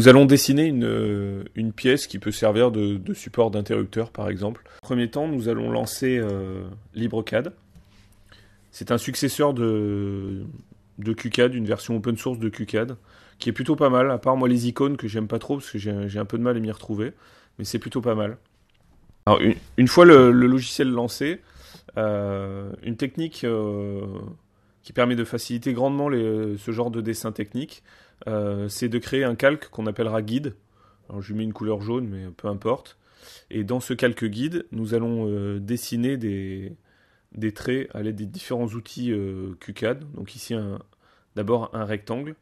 Nous allons dessiner euh, une, pièce qui peut servir de, support d'interrupteur, par exemple. En premier temps, nous allons lancer euh, LibreCAD. C'est un successeur de, de QCAD, une version open source de QCAD, qui est plutôt pas mal, à part moi les icônes que j'aime pas trop, parce que j'ai un peu de mal à m'y retrouver, mais c'est plutôt pas mal. Alors, une, fois le, logiciel lancé, euh, une technique qui permet de faciliter grandement ce genre de dessin technique, euh, c'est de créer un calque qu'on appellera guide. je lui mets une couleur jaune, mais peu importe. Et dans ce calque guide, nous allons euh, dessiner des, des, traits à l'aide des différents outils euh, QCAD. Donc ici, d'abord un rectangle.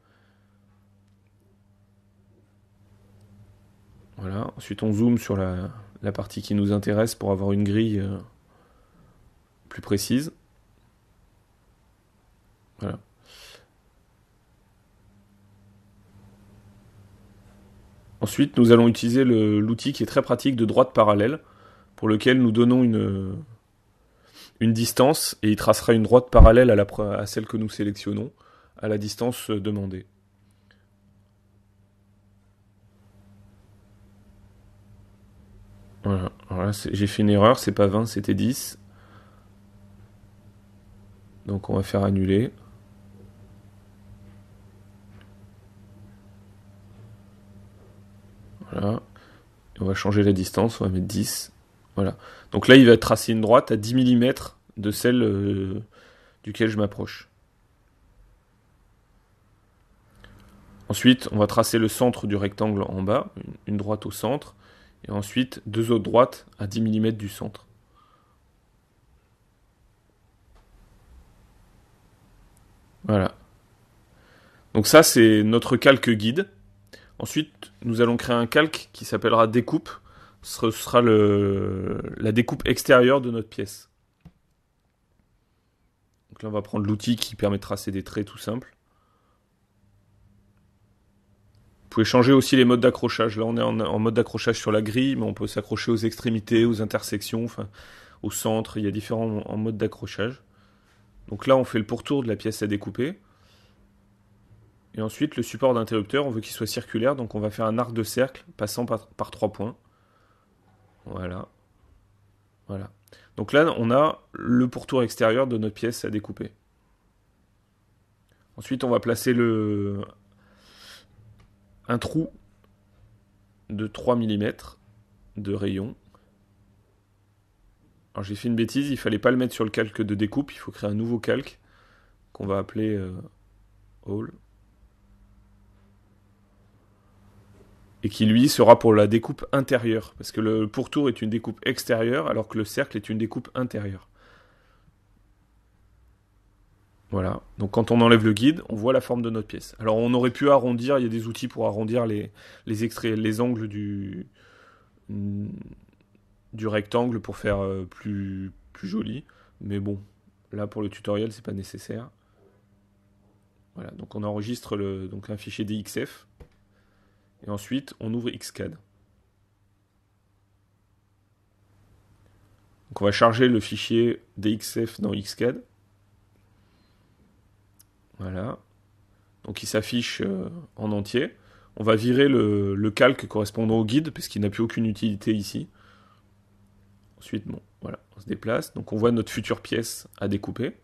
Voilà. Ensuite, on zoome sur la, la, partie qui nous intéresse pour avoir une grille plus précise. Voilà. Ensuite, nous allons utiliser l'outil qui est très pratique de droite parallèle, pour lequel nous donnons une, une distance et il tracera une droite parallèle à, celle que nous sélectionnons, à la distance euh, demandée. voilà j'ai fait une erreur, c'est pas 20, c'était 10. Donc on va faire annuler. on va changer la distance, on va mettre 10. Voilà. Donc là, il va tracer une droite à 10 mm de celle euh, duquel je m'approche. Ensuite, on va tracer le centre du rectangle en bas, une droite au centre, et ensuite deux autres droites à 10 mm du centre. Voilà. Donc ça, c'est notre calque guide. Ensuite, nous allons créer un calque qui s'appellera découpe. Ce sera la découpe extérieure de notre pièce. Donc là, on va prendre l'outil qui permettra ces tracer des traits tout simples. Vous pouvez changer aussi les modes d'accrochage. Là, on est en, mode d'accrochage sur la grille, mais on peut s'accrocher aux extrémités, aux intersections, au centre. Il y a différents modes d'accrochage. Donc là, on fait le pourtour de la pièce à découper. Et ensuite, le support d'interrupteur, on veut qu'il soit circulaire, donc on va faire un arc de cercle passant par, trois points. Voilà. Voilà. Donc là, on a le pourtour extérieur de notre pièce à découper. Ensuite, on va placer le... un trou de 3 mm de rayon. Alors j'ai fait une bêtise, il fallait pas le mettre sur le calque de découpe, il faut créer un nouveau calque qu'on va appeler euh, et qui lui sera pour la découpe intérieure, parce que le pourtour est une découpe extérieure, alors que le cercle est une découpe intérieure. Voilà, donc quand on enlève le guide, on voit la forme de notre pièce. Alors on aurait pu arrondir, il y a des outils pour arrondir les, les angles du, du rectangle pour faire euh, plus, plus joli, mais bon, là pour le tutoriel c'est pas nécessaire. Voilà, donc on enregistre le, donc un fichier DXF, et ensuite, on ouvre Xcad. Donc on va charger le fichier DXF dans Xcad. Voilà. Donc il s'affiche euh, en entier. On va virer le, calque correspondant au guide, puisqu'il n'a plus aucune utilité ici. Ensuite, voilà, on se déplace. Donc on voit notre future pièce à découper.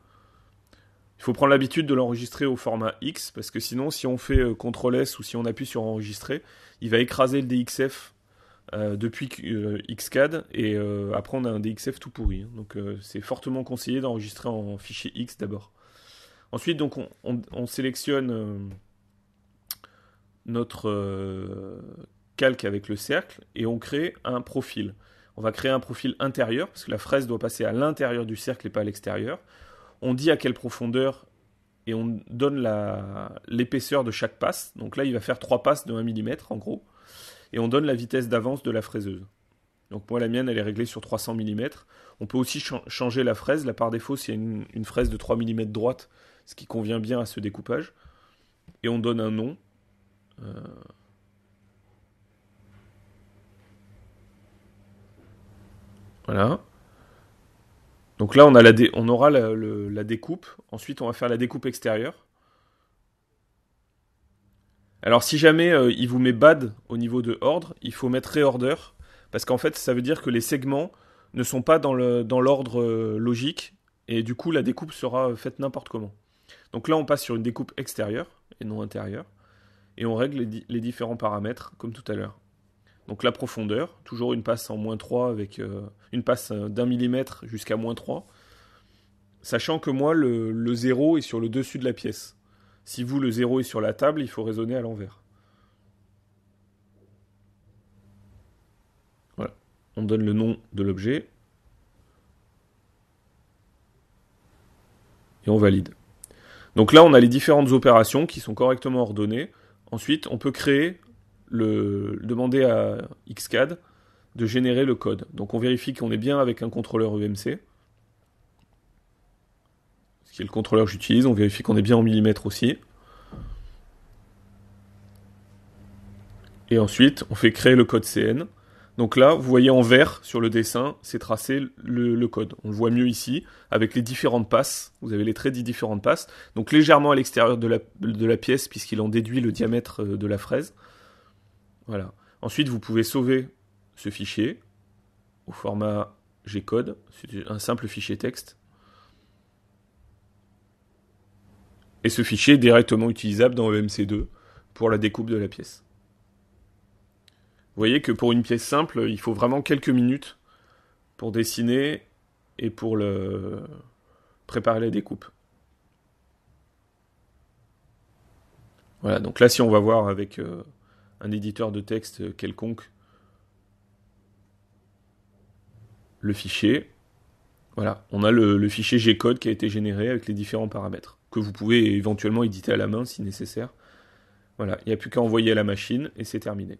Il faut prendre l'habitude de l'enregistrer au format X, parce que sinon, si on fait euh, CTRL S ou si on appuie sur enregistrer, il va écraser le DXF euh, depuis euh, XCAD, et après on a un DXF tout pourri. Hein. donc c'est fortement conseillé d'enregistrer en fichier X d'abord. Ensuite, donc on sélectionne notre calque avec le cercle et on crée un profil. On va créer un profil intérieur parce que la fraise doit passer à l'intérieur du cercle et pas à l'extérieur on dit à quelle profondeur et on donne l'épaisseur de chaque passe. Donc là, il va faire trois passes de 1 mm en gros. Et on donne la vitesse d'avance de la fraiseuse. Donc moi, la mienne, elle est réglée sur 300 mm. On peut aussi changer la fraise. Là, par défaut, s'il y a une, fraise de 3 mm droite, ce qui convient bien à ce découpage. Et on donne un nom. Euh, voilà. Donc là, on, a la on aura la, découpe. Ensuite, on va faire la découpe extérieure. Alors si jamais euh, il vous met bad au niveau de ordre, il faut mettre reorder, parce qu'en fait ça veut dire que les segments ne sont pas dans l'ordre euh, logique, et du coup la découpe sera euh, faite n'importe comment. Donc là on passe sur une découpe extérieure et non intérieure, et on règle les différents paramètres comme tout à l'heure donc la profondeur, toujours une passe en moins 3 avec euh, une passe euh, d'un millimètre jusqu'à moins 3, sachant que moi le, le 0 est sur le dessus de la pièce. Si vous le 0 est sur la table, il faut raisonner à l'envers. Voilà, on donne le nom de l'objet. Et on valide. Donc là, on a les différentes opérations qui sont correctement ordonnées. Ensuite, on peut créer le, demander à Xcad de générer le code. Donc on vérifie qu'on est bien avec un contrôleur EMC, ce qui est le contrôleur que j'utilise. On vérifie qu'on est bien en millimètres aussi. Et ensuite, on fait créer le code CN. Donc là, vous voyez en vert sur le dessin, c'est tracé le, code. On le voit mieux ici avec les différentes passes. Vous avez les traits des différentes passes. Donc légèrement à l'extérieur de la pièce puisqu'il en déduit le diamètre euh, de la fraise. Voilà. Ensuite, vous pouvez sauver ce fichier au format G-code, c'est un simple fichier texte. Et ce fichier est directement utilisable dans EMC2 pour la découpe de la pièce. Vous voyez que pour une pièce simple, il faut vraiment quelques minutes pour dessiner et pour le... préparer la découpe. Voilà, donc là si on va voir avec euh, un éditeur de texte quelconque le fichier. Voilà, on a le, fichier G-code qui a été généré avec les différents paramètres, que vous pouvez éventuellement éditer à la main si nécessaire. Voilà, il n'y a plus qu'à envoyer à la machine et c'est terminé.